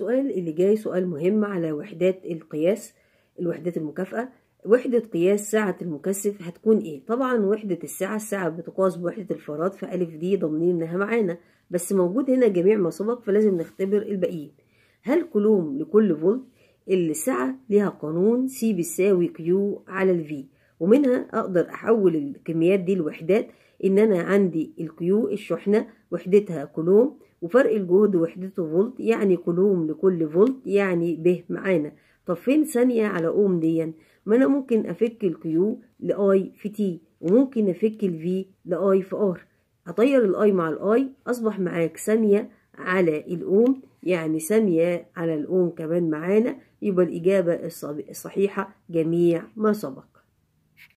السؤال اللي جاي سؤال مهم على وحدات القياس الوحدات المكافأة وحدة قياس سعة المكثف هتكون ايه طبعا وحدة السعة السعة بتقاس بوحدة الفراد فألف دي ضامنين انها معانا بس موجود هنا جميع ما سبق فلازم نختبر الباقيين هل كلوم لكل فولت الساعة ليها قانون سي بيساوي كيو على الفي ومنها أقدر أحول الكميات دي لوحدات إن أنا عندي الكيو الشحنة وحدتها كولوم وفرق الجهد وحدته فولت يعني كولوم لكل فولت يعني ب معانا طب فين ثانية على أوم ديا ما أنا ممكن أفك الكيو لأي في تي وممكن أفك الفي لأي في آر اطير الأي مع الأي أصبح معاك ثانية على الأوم يعني ثانية على الأوم كمان معانا يبقى الإجابة الصحيحة جميع ما سبق